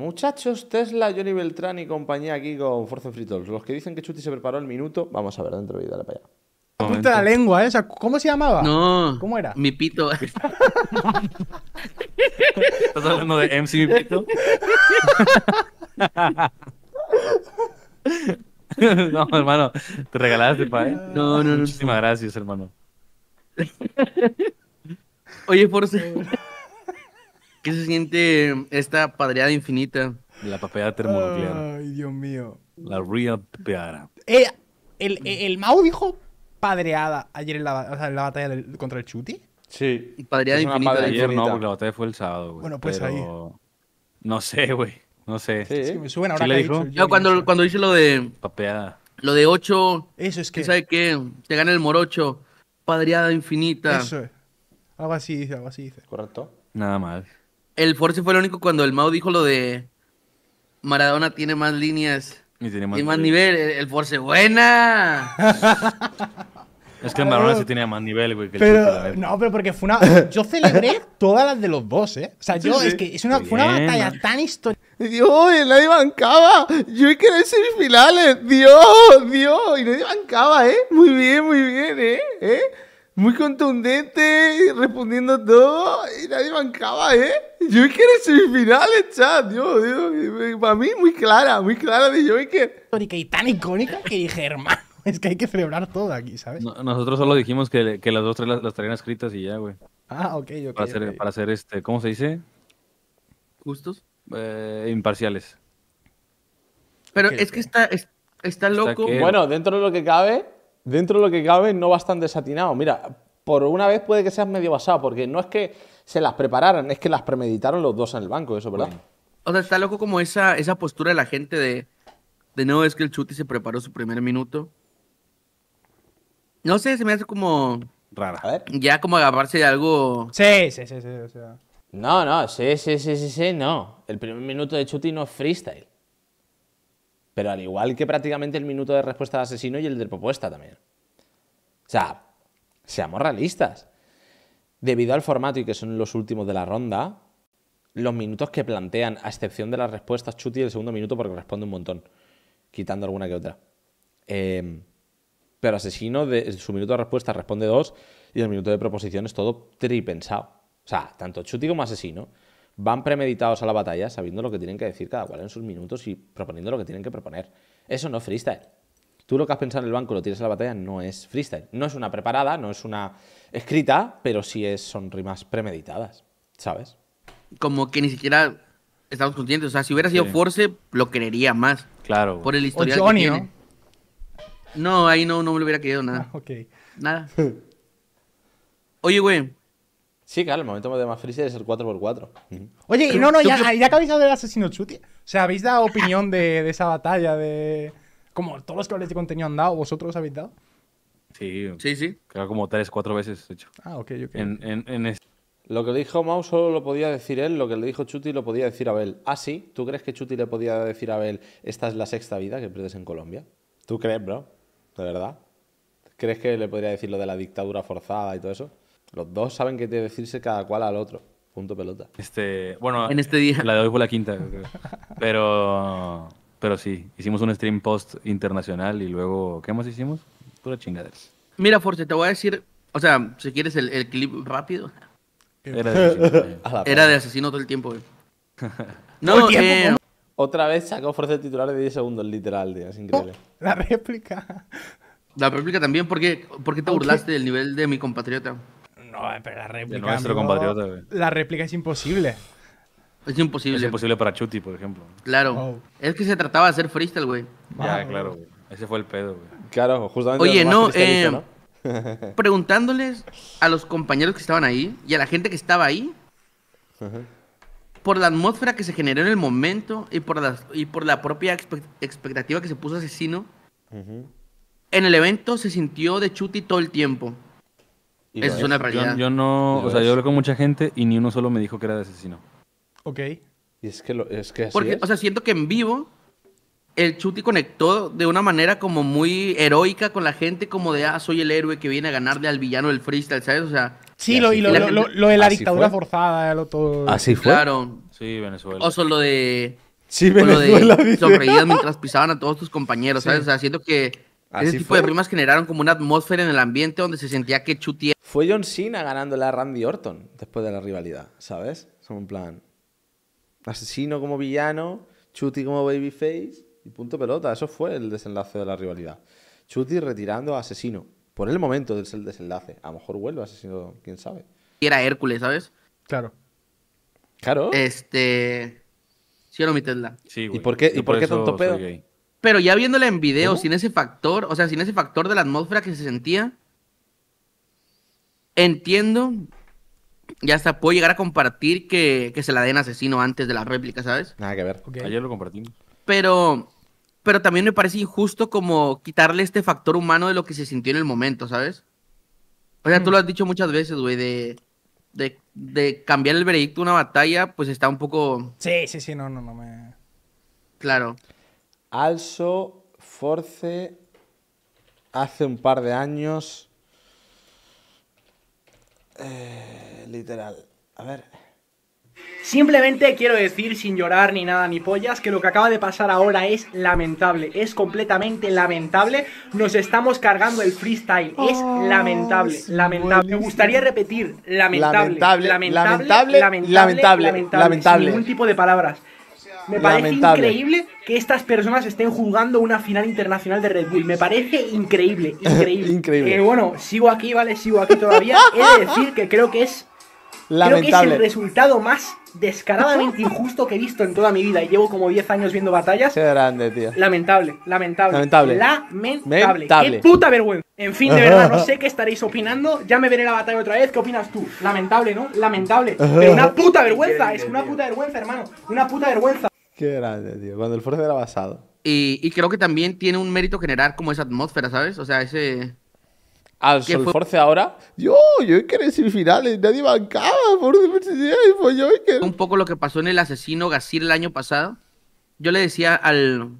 Muchachos, Tesla, Johnny Beltrán y compañía aquí con Forza Free Los que dicen que Chuti se preparó el minuto, vamos a ver dentro de vida dale para allá. de la lengua, ¿eh? ¿Cómo se llamaba? No. ¿Cómo era? Mi pito. ¿Estás hablando de MC Mi pito? no, hermano. Te regalaste, pa, ¿eh? No, no, no. Muchísimas gracias, hermano. Oye, Force. ¿Qué se siente esta padreada infinita? La papeada termonuclear. Ay, Dios mío. La real papeada. Eh, el, el, Mau dijo padreada ayer en la, o sea, en la batalla contra el Chuti. Sí. Padreada infinita. ayer no, porque la batalla fue el sábado, güey. Bueno, pues ahí. No sé, güey. No sé. Sí, me suben ahora dijo? cuando, cuando dice lo de. Papeada. Lo de 8. Eso es que. ¿Sabe qué? Te gana el morocho. Padreada infinita. Eso es. Algo así dice, algo así dice. Correcto. Nada más el Force fue el único cuando el Mao dijo lo de Maradona tiene más líneas y más, nivel. El, Force, buena. es que Maradona sí tenía más nivel, güey. Que el pero, no, pero porque fue una. Yo celebré todas las de los dos, ¿eh? O sea, yo es que es una, fue una batalla tan histórica. Dios, nadie bancaba. Yo a querer ser semifinales. Dios, Dios. Y nadie bancaba, ¿eh? Muy bien, muy bien, ¿eh? ¿Eh? muy contundente, respondiendo todo, y nadie bancaba, ¿eh? Yo que era semifinales, chat, Dios, Dios, para mí muy clara, muy clara de Joker. Y tan icónica que dije, hermano, es que hay que celebrar todo aquí, ¿sabes? nosotros solo dijimos que, las dos las, las traían escritas y ya, güey. Ah, ok, ok. Para, Hacer, para hacer este, ¿cómo se dice? ¿Justos? Eh, imparciales. Pero es que está, loco. Bueno, dentro de lo que cabe, dentro de lo que cabe, no bastante desatinado. Mira, por una vez puede que seas medio basado, porque no es que se las prepararan, es que las premeditaron los dos en el banco, eso, ¿verdad? O sea, está loco como esa, esa postura de la gente de, de nuevo es que el Chuti se preparó su primer minuto. No sé, se me hace como... Rara. A ver. Ya como agarrarse de algo... Sí, sí, sí, sí, No, no, sí, sí, sí, sí, sí, no. El primer minuto de Chuti no es freestyle. Pero al igual que prácticamente el minuto de respuesta de asesino y el de propuesta también. O sea, seamos realistas. Debido al formato y que son los últimos de la ronda, los minutos que plantean, a excepción de las respuestas chuti el segundo minuto, porque responde un montón, quitando alguna que otra. Em, pero asesino, de, su minuto de respuesta responde dos y el minuto de proposición es todo tripensado. O sea, tanto chuti como asesino van premeditados a la batalla sabiendo lo que tienen que decir cada cual en sus minutos y proponiendo lo que tienen que proponer. Eso no es freestyle. Tú lo que has pensado en el banco lo tienes a la batalla no es freestyle. No es una preparada, no es una escrita, pero sí es, son rimas premeditadas, ¿sabes? Como que ni siquiera estamos conscientes. O sea, si hubiera sido Force, lo creería más. Claro. Por el historial ¿no? ahí no, no me hubiera querido nada. ok. Nada. Oye, güey, Sí, claro, el momento de más freezer es el 4x4. Oye, no, no, ya, que habéis hablado del asesino Chuti, o sea, habéis dado opinión de, esa batalla, de. Como todos los creadores de contenido han dado, vosotros habéis dado. Sí, sí, sí. Creo como tres, cuatro veces, hecho. Ah, ok, ok. En, en, Lo que dijo Mao solo lo podía decir él, lo que le dijo Chuti lo podía decir Abel. Ah, sí, ¿tú crees que Chuti le podía decir a Abel, esta es la sexta vida que pierdes en Colombia? ¿Tú crees, bro? ¿De verdad? ¿Crees que le podría decir lo de la dictadura forzada y todo eso? Los dos saben qué debe decirse cada cual al otro. Punto pelota. Este, bueno, en este día. La de hoy fue la quinta, Pero, pero sí, hicimos un stream post internacional y luego, ¿qué más hicimos? Pura chingaderas. Mira, Force, te voy a decir, o sea, si quieres el, clip rápido. Era de, asesino, todo el tiempo. no, eh, Otra vez sacó Force el titular de 10 segundos, literal, tío. Es increíble. la réplica. La réplica también, porque, porque te burlaste del nivel de mi compatriota. Eh, la réplica. es imposible. Es imposible. Es imposible para Chuti, por ejemplo. Claro. Es que se trataba de hacer freestyle, güey. Ya, claro, Ese fue el pedo, güey. Claro, justamente. Oye, no, eh, preguntándoles a los compañeros que estaban ahí y a la gente que estaba ahí. Por la atmósfera que se generó en el momento y por la, y por la propia expectativa que se puso Asesino, en el evento se sintió de Chuti todo el tiempo. Esa es una realidad. Yo, no, o sea, yo hablé con mucha gente y ni uno solo me dijo que era de asesino. Ok. Y es que, es que así o sea, siento que en vivo el Chuti conectó de una manera como muy heroica con la gente, como de, ah, soy el héroe que viene a ganarle al villano del freestyle, ¿sabes? O sea... Sí, lo, de la dictadura forzada, lo todo... Así fue. Claro. Sí, Venezuela. O solo de... Sí, Venezuela. Lo de sonreídas mientras pisaban a todos tus compañeros, ¿sabes? O sea, siento que ese tipo de rimas generaron como una atmósfera en el ambiente donde se sentía que Chuti. Fue John Cena ganándole a Randy Orton después de la rivalidad, ¿sabes? Son un plan. Asesino como villano, Chuti como babyface y punto pelota. Eso fue el desenlace de la rivalidad. Chuti retirando a Asesino. Por el momento del desenlace. A lo mejor vuelve a Asesino, quién sabe. Y Era Hércules, ¿sabes? Claro. Claro. Este. Sí o no, mi Tesla. Sí, güey. ¿Y por qué, ¿y por, qué tanto pedo? Pero ya viéndola en video, sin ese factor, o sea, sin ese factor de la atmósfera que se sentía, entiendo ya hasta puedo llegar a compartir que, que, se la den asesino antes de la réplica, ¿sabes? Nada que ver. Ayer lo compartimos. Pero, pero también me parece injusto como quitarle este factor humano de lo que se sintió en el momento, ¿sabes? O sea, tú lo has dicho muchas veces, güey, de, de, de, cambiar el veredicto de una batalla, pues está un poco... Sí, sí, sí, no, no, no me... Claro. Also, Force, hace un par de años. Eh, literal. A ver. Simplemente quiero decir, sin llorar ni nada ni pollas, que lo que acaba de pasar ahora es lamentable, es completamente lamentable. Nos estamos cargando el freestyle, es oh, lamentable, lamentable. Me gustaría repetir, lamentable, lamentable, lamentable, lamentable, lamentable, tipo de palabras. Me parece increíble que estas personas estén jugando una final internacional de Red Bull. Me parece increíble, increíble. increíble. Eh, bueno, sigo aquí, ¿vale? Sigo aquí todavía. He de decir que creo que es. Lamentable. Creo que es el resultado más descaradamente injusto que he visto en toda mi vida. Y llevo como 10 años viendo batallas. Qué grande, tío. Lamentable, lamentable. Lamentable. Lamentable. Qué puta vergüenza. En fin, de verdad, no sé qué estaréis opinando. Ya me veré la batalla otra vez. ¿Qué opinas tú? Lamentable, ¿no? Lamentable. Pero una puta vergüenza. Es una puta vergüenza, hermano. Una puta vergüenza. Qué grande, tío. Cuando el Force era basado. Y, creo que también tiene un mérito generar como esa atmósfera, ¿sabes? O sea, ese. Al Force ahora. Yo, yo que es sin finales, nadie bancaba. Por... yo Un poco lo que pasó en el asesino Gasir el año pasado. Yo le decía al,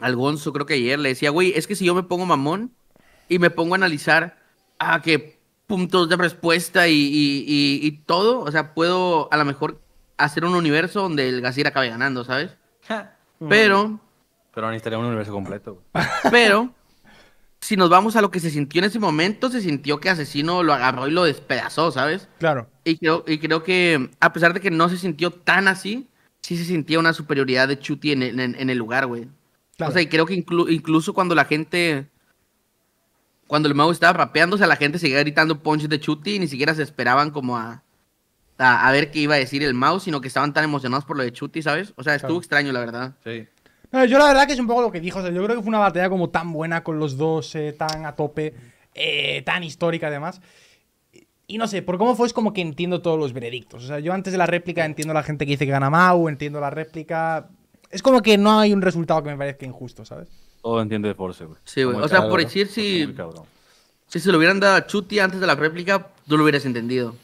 al Gonzo, creo que ayer, le decía, güey, es que si yo me pongo mamón y me pongo a analizar a ah, qué puntos de respuesta y, y todo, o sea, puedo a lo mejor hacer un universo donde el Gazir acabe ganando, ¿sabes? Pero. Pero necesitaría un universo completo. Pero, si nos vamos a lo que se sintió en ese momento, se sintió que Asesino lo agarró y lo despedazó, ¿sabes? Claro. Y creo, y creo que, a pesar de que no se sintió tan así, sí se sentía una superioridad de Chuti en, el lugar, güey. O sea, y creo que incluso cuando la gente. Cuando el mago estaba rapeándose la gente seguía gritando punches de Chuti y ni siquiera se esperaban como a a, ver qué iba a decir el MAU sino que estaban tan emocionados por lo de Chuti, ¿sabes? O sea, estuvo extraño, la verdad. Sí. Eh, yo la verdad que es un poco lo que dijo. yo creo que fue una batalla como tan buena con los dos, eh, tan a tope, eh, tan histórica además. Y no sé, por cómo fue es como que entiendo todos los veredictos. O sea, yo antes de la réplica entiendo la gente que dice que gana Mau, entiendo la réplica. Es como que no hay un resultado que me parezca injusto, ¿sabes? Todo entiendo de Force, güey. Sí, güey. O sea, por decir si. Si se lo hubieran dado a Chuti antes de la réplica, tú lo hubieras entendido.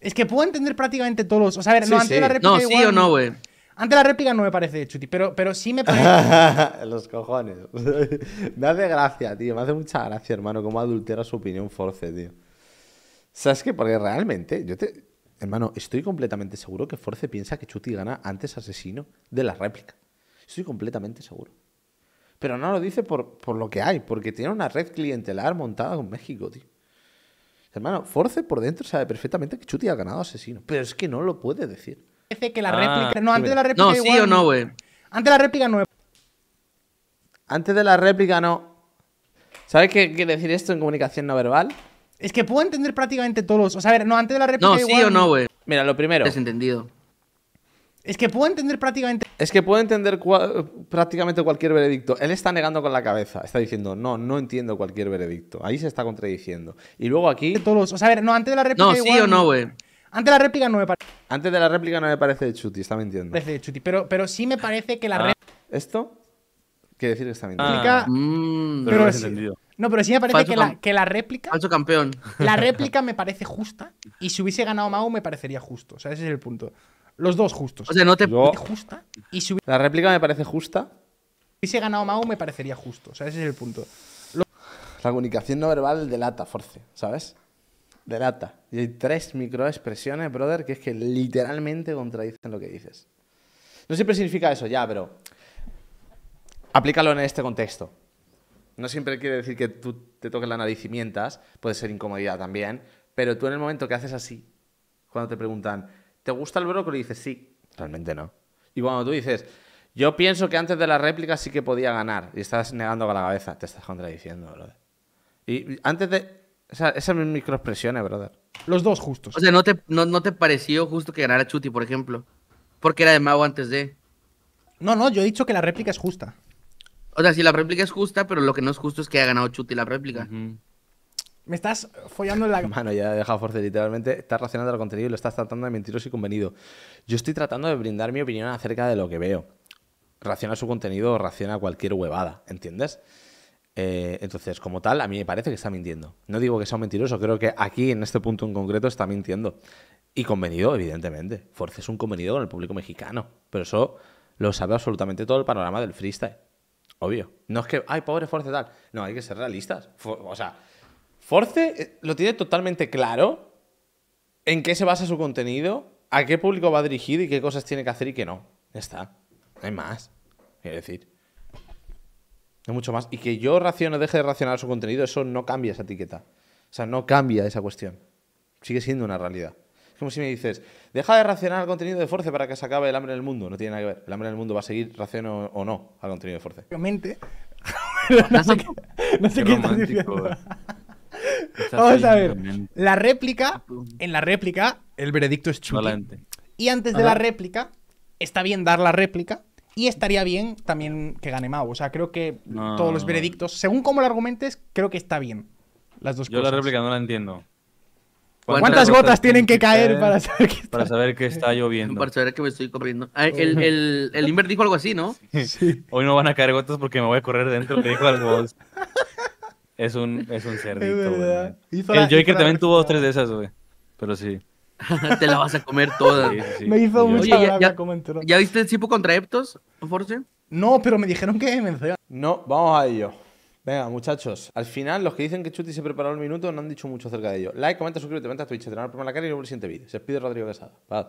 Es que puedo entender prácticamente todos los. O sea, a ver, no, antes la réplica. No, sí o no, güey. Antes la réplica no me parece chuti, pero, pero sí me parece. los cojones. me hace gracia, tío. Me hace mucha gracia, hermano, cómo adultera su opinión Force, tío. ¿Sabes qué? Porque realmente, yo te. Hermano, estoy completamente seguro que Force piensa que Chuti gana antes asesino de la réplica. Estoy completamente seguro. Pero no lo dice por, por lo que hay, porque tiene una red clientelar montada con México, tío. Hermano, Force por dentro sabe perfectamente que Chuti ha ganado asesino, pero es que no lo puede decir. Parece que la réplica. Ah, no, antes de la réplica. No, sí o no, güey. Antes de la réplica no. Antes de la réplica no. ¿Sabes qué decir esto en comunicación no verbal? Es que puedo entender prácticamente todos los. O sea, a ver, no, antes de la réplica. No, sí o no, güey. Mira, lo primero. Desentendido. Es que puedo entender prácticamente. Es que puedo entender prácticamente cualquier veredicto. Él está negando con la cabeza, está diciendo, no, no entiendo cualquier veredicto. Ahí se está contradiciendo. Y luego aquí... Todos, o sea, a ver, no, antes de la réplica... No, sí o no, güey. Antes de la réplica no me parece... Antes de la réplica no me parece de Chuti, está mintiendo. Parece de Chuti, pero, pero sí me parece que la ah, réplica… ¿Esto? Quiere decir que está mintiendo. Ah, mm. pero, no, pero sí me parece que la, que la, réplica... Falso campeón. La réplica me parece justa y si hubiese ganado Mao me parecería justo. O sea, ese es el punto. Los dos justos. O sea, no te. Justa. Y La réplica me parece justa. Si hubiese ganado Mau, me parecería justo. O sea, ese es el punto. La comunicación no verbal delata, Force, ¿sabes? Delata. Y hay tres microexpresiones, brother, que es que literalmente contradicen lo que dices. No siempre significa eso, ya, pero. Aplícalo en este contexto. No siempre quiere decir que tú te toques la nariz y mientas, puede ser incomodidad también, pero tú en el momento que haces así, cuando te preguntan, ¿te gusta el que Y dices, sí. Realmente no. Y cuando tú dices, yo pienso que antes de la réplica sí que podía ganar, y estás negando con la cabeza, te estás contradiciendo, brother. Y antes de. O sea, esas microexpresiones, brother. Los dos justos. O sea, ¿no te, pareció justo que ganara Chuti, por ejemplo? Porque era de Mago antes de. No, no, yo he dicho que la réplica es justa. O sea, si la réplica es justa, pero lo que no es justo es que haya ganado Chuti la réplica. Me estás follando en la. Mano, ya dejado, force, literalmente. Estás racionando el contenido y lo estás tratando de mentiroso y convenido. Yo estoy tratando de brindar mi opinión acerca de lo que veo. Raciona su contenido o raciona cualquier huevada, ¿entiendes? Eh, entonces, como tal, a mí me parece que está mintiendo. No digo que sea un mentiroso, creo que aquí, en este punto en concreto, está mintiendo. Y convenido, evidentemente. Force es un convenido con el público mexicano. Pero eso lo sabe absolutamente todo el panorama del freestyle. Obvio. No es que, ay, pobre Force tal. No, hay que ser realistas. o sea Force eh, lo tiene totalmente claro en qué se basa su contenido, a qué público va dirigido y qué cosas tiene que hacer y qué no. Ya está. No hay más. Quiero decir. No hay mucho más. Y que yo racione, deje de racionar su contenido, eso no cambia esa etiqueta. O sea, no cambia esa cuestión. Sigue siendo una realidad. Es como si me dices, deja de racionar el contenido de Force para que se acabe el hambre en el mundo. No tiene nada que ver. El hambre en el mundo va a seguir raciono o no al contenido de Force. Obviamente. no sé qué, no sé qué, Vamos a ver. La réplica, en la réplica, el veredicto es chulo. Y antes de la réplica, está bien dar la réplica. Y estaría bien también que gane Mau. O sea, creo que todos los veredictos, según cómo lo argumentes, creo que está bien. Las dos Yo la réplica no la entiendo. ¿Cuántas, gotas, tienen que caer, para saber que está, para saber que está lloviendo? Para saber que me estoy corriendo. Ah, el, el, dijo algo así, ¿no? Sí. Hoy no van a caer gotas porque me voy a correr dentro, que dijo algo. Es un, es un cerdito, güey. El Joker también tuvo dos, tres de esas, güey. Pero sí. Te la vas a comer toda. Me hizo mucho. mucha ya, comentaron ¿Ya viste el tipo contra Eptos, Force? No, pero me dijeron que me No, vamos a ello. Venga, muchachos. Al final, los que dicen que Chuti se preparó el minuto no han dicho mucho acerca de ello. Like, comenta, suscríbete, vente a Twitch, te van a la cara y luego el siguiente vídeo. Se pide Rodrigo Casado.